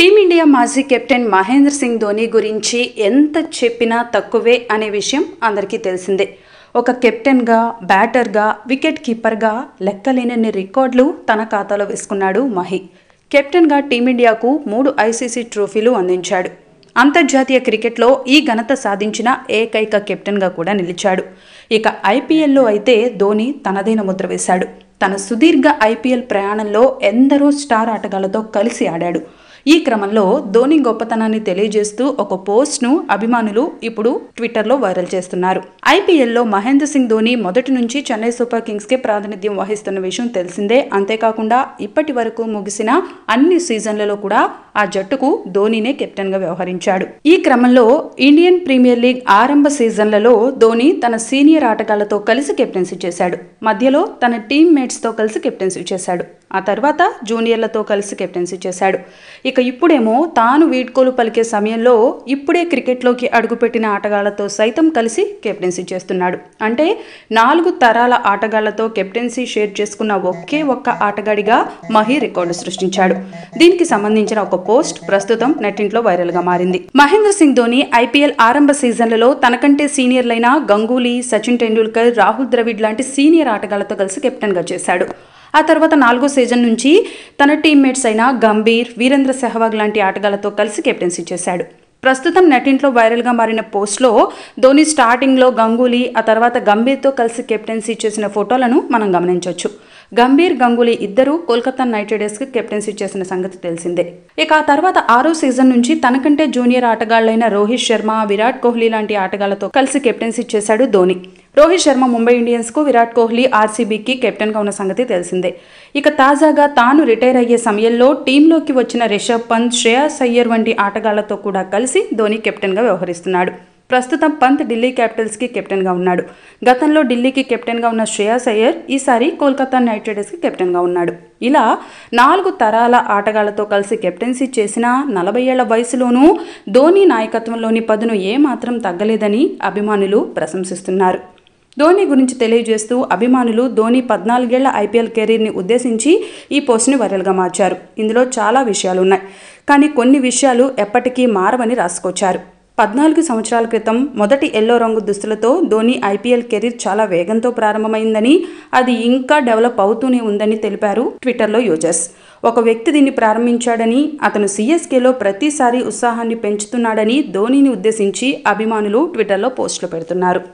team India మాజీ captain Mahindra Singh Dhoni గురించి ఎంత చెప్పినా తక్కువే అనే విషయం అందరికీ తెలిసిందే ఒక కెప్టెన్గా బ్యాటర్గా వికెట్ కీపర్గా లెక్కలేనన్ని రికార్డులు తన ఖాతాలో వేసుకున్నాడు మహి కెప్టెన్గా టీమిండియాకు మూడు ఐసీసీ ట్రోఫీలు అందించాడు అంతర్జాతీయ క్రికెట్లో ఈ ఘనత సాధించిన ఏకైక కెప్టెన్గా కూడా నిలిచాడు ఇక ఐపీఎల్లో అయితే ధోని తనదైన ముద్ర వేశాడు తన సుదీర్ఘ ఐపీఎల్ ప్రయాణంలో ఎందరో స్టార్ ఆటగాళ్లతో కలిసి ఆడాడు ఈ క్రమంలో ధోని గొప్పతనాన్ని తెలియజేస్తూ ఒక పోస్ట్ను అభిమానులు ఇప్పుడు ట్విట్టర్లో వైరల్ చేస్తున్నారు ఐపీఎల్లో మహేంద్ర సింగ్ ధోని మొదటి నుంచి చెన్నై సూపర్ కింగ్స్కే ప్రాతినిధ్యం వహిస్తున్న విషయం తెలిసిందే అంతేకాకుండా ఇప్పటి వరకు ముగిసిన అన్ని సీజన్లలో కూడా ఆ జట్టుకు కెప్టెన్ కెప్టెన్గా వ్యవహరించాడు ఈ క్రమంలో ఇండియన్ ప్రీమియర్ లీగ్ ఆరంభ సీజన్లలో ధోని తన సీనియర్ ఆటగాళ్లతో కలిసి కెప్టెన్సీ చేశాడు మధ్యలో తన టీమ్ మేట్స్తో కలిసి కెప్టెన్సీ చేశాడు ఆ తర్వాత జూనియర్లతో కలిసి కెప్టెన్సీ చేశాడు ఇక ఇక ఇప్పుడేమో తాను వీడ్కోలు పలికే సమయంలో ఇప్పుడే క్రికెట్లోకి అడుగుపెట్టిన ఆటగాళ్లతో సైతం కలిసి కెప్టెన్సీ చేస్తున్నాడు అంటే నాలుగు తరాల ఆటగాళ్లతో కెప్టెన్సీ షేర్ చేసుకున్న ఒకే ఒక్క ఆటగాడిగా మహి రికార్డు సృష్టించాడు దీనికి సంబంధించిన ఒక పోస్ట్ ప్రస్తుతం నెట్టింట్లో వైరల్గా మారింది మహేంద్ర సింగ్ ధోని ఐపీఎల్ ఆరంభ సీజన్లలో తనకంటే సీనియర్లైన గంగూలీ సచిన్ టెండూల్కర్ రాహుల్ ద్రవిడ్ లాంటి సీనియర్ ఆటగాళ్లతో కలిసి కెప్టెన్గా చేశాడు ఆ తర్వాత నాలుగో సీజన్ నుంచి తన టీమ్మేట్స్ అయిన గంభీర్ వీరేంద్ర సెహ్వాగ్ లాంటి ఆటగాళ్లతో కలిసి కెప్టెన్సీ చేశాడు ప్రస్తుతం నెటింట్లో వైరల్గా మారిన పోస్ట్లో ధోని స్టార్టింగ్లో గంగూలీ ఆ తర్వాత గంభీర్తో కలిసి కెప్టెన్సీ చేసిన ఫోటోలను మనం గమనించవచ్చు గంభీర్ గంగూలీ ఇద్దరూ కోల్కతా నైట్ రైడర్స్కి కెప్టెన్సీ చేసిన సంగతి తెలిసిందే ఇక ఆ తర్వాత ఆరో సీజన్ నుంచి తనకంటే జూనియర్ ఆటగాళ్లైన రోహిత్ శర్మ విరాట్ కోహ్లీ లాంటి ఆటగాళ్లతో కలిసి కెప్టెన్సీ చేశాడు ధోని రోహిత్ శర్మ ముంబై ఇండియన్స్కు విరాట్ కోహ్లీ ఆర్సీబీకి కెప్టెన్గా ఉన్న సంగతి తెలిసిందే ఇక తాజాగా తాను రిటైర్ అయ్యే సమయంలో టీంలోకి వచ్చిన రిషబ్ పంత్ శ్రేయాస్ అయ్యర్ వంటి ఆటగాళ్లతో కూడా కలిసి ధోని కెప్టెన్గా వ్యవహరిస్తున్నాడు ప్రస్తుతం పంత్ ఢిల్లీ కెప్టెన్ కెప్టెన్గా ఉన్నాడు గతంలో ఢిల్లీకి కెప్టెన్గా ఉన్న శ్రేయాస్ అయ్యర్ ఈసారి కోల్కతా నైట్ కెప్టెన్ కెప్టెన్గా ఉన్నాడు ఇలా నాలుగు తరాల ఆటగాళ్లతో కలిసి కెప్టెన్సీ చేసిన నలభై ఏళ్ల వయసులోనూ ధోని నాయకత్వంలోని పదును ఏమాత్రం తగ్గలేదని అభిమానులు ప్రశంసిస్తున్నారు ధోని గురించి తెలియజేస్తూ అభిమానులు ధోని పద్నాలుగేళ్ల ఐపీఎల్ కెరీర్ని ఉద్దేశించి ఈ పోస్ట్ని వైరల్గా మార్చారు ఇందులో చాలా విషయాలు ఉన్నాయి కానీ కొన్ని విషయాలు ఎప్పటికీ మారవని రాసుకొచ్చారు పద్నాలుగు సంవత్సరాల క్రితం మొదటి ఎల్లో రంగు దుస్తులతో ధోని ఐపీఎల్ కెరీర్ చాలా వేగంతో ప్రారంభమైందని అది ఇంకా డెవలప్ అవుతూనే ఉందని తెలిపారు ట్విట్టర్లో యూజర్స్ ఒక వ్యక్తి దీన్ని ప్రారంభించాడని అతను సీఎస్కేలో ప్రతిసారి ఉత్సాహాన్ని పెంచుతున్నాడని ధోనిని ఉద్దేశించి అభిమానులు ట్విట్టర్లో పోస్టులు పెడుతున్నారు